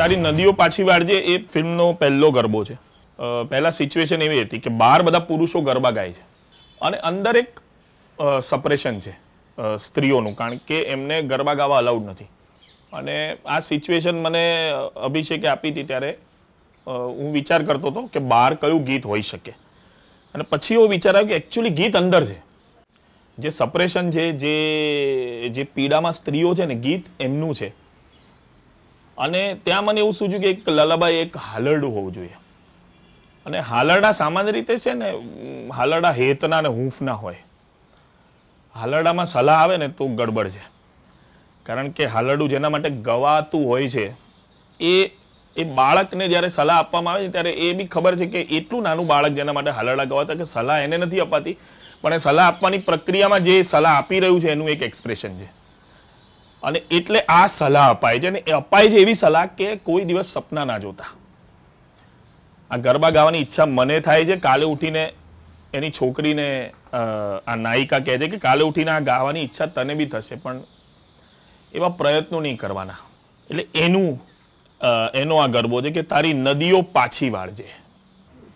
તારી નદીઓ પાછી વાળજે એ ફિલ્મનો પહેલો ગરબો છે પહેલાં સિચ્યુએશન એવી હતી કે બહાર બધા પુરુષો ગરબા ગાય છે અને અંદર એક સપરેશન છે સ્ત્રીઓનું કારણ કે એમને ગરબા ગાવા અલાઉડ નથી અને આ સિચ્યુએશન મને અભિષેકે આપી હતી ત્યારે હું વિચાર કરતો હતો કે બહાર કયું ગીત હોઈ શકે અને પછી એવો વિચાર આવ્યો કે એકચ્યુઅલી ગીત અંદર છે જે સપરેશન છે જે જે પીડામાં સ્ત્રીઓ છે ને ગીત એમનું છે અને ત્યાં મને એવું સૂજ્યું કે એક લાલાબાઈ એક હાલરડું હોવું જોઈએ અને હાલરડા સામાન્ય રીતે છે ને હાલરડા હેતના અને હૂંફના હોય હાલરડામાં સલાહ આવે ને તો ગડબડ છે કારણ કે હાલરડું જેના માટે ગવાતું હોય છે એ એ બાળકને જ્યારે સલાહ આપવામાં આવે છે ત્યારે એ બી ખબર છે કે એટલું નાનું બાળક જેના માટે હાલરડા ગવાતા કે સલાહ એને નથી અપાતી પણ એ સલાહ આપવાની પ્રક્રિયામાં જે સલાહ આપી રહ્યું છે એનું એક એક્સપ્રેશન છે અને એટલે આ સલાહ અપાય છે અને એ અપાય છે એવી સલાહ કે કોઈ દિવસ સપના ના જોતા આ ગરબા ગાવાની ઈચ્છા મને થાય છે કાલે ઉઠીને એની છોકરીને આ નાયિકા કહે છે કે કાલે ઉઠીને આ ગાવાની ઈચ્છા તને બી થશે પણ એવા પ્રયત્નો નહીં કરવાના એટલે એનું એનો આ ગરબો છે કે તારી નદીઓ પાછી વાળજે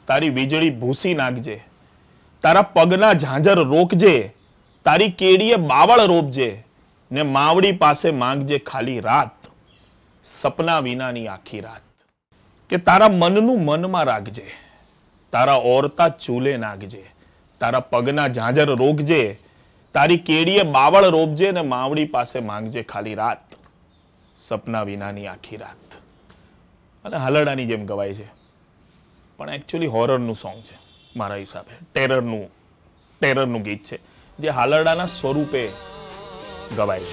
તારી વીજળી ભૂસી નાખજે તારા પગના ઝાંઝર રોકજે તારી કેડીએ બાવળ રોપજે ને માવડી પાસે માંગજે ખાલી રાત સપના વિનાની આખી રાત કે તારા મનનું મનમાં રાખજે તારા ઓરતા ચૂલે નાખજે તારા પગના ઝાંઝર રોકજે તારી કેડીએ બાવળ રોપજે ને માવડી પાસે માંગજે ખાલી રાત સપના વિનાની આખી રાત અને હલડાની જેમ ગવાય છે પણ એકચ્યુઅલી હોરરનું સોંગ છે મારા હિસાબે ટેરરનું ટેરરનું ગીત છે જે હાલરડાના સ્વરૂપે ગવાય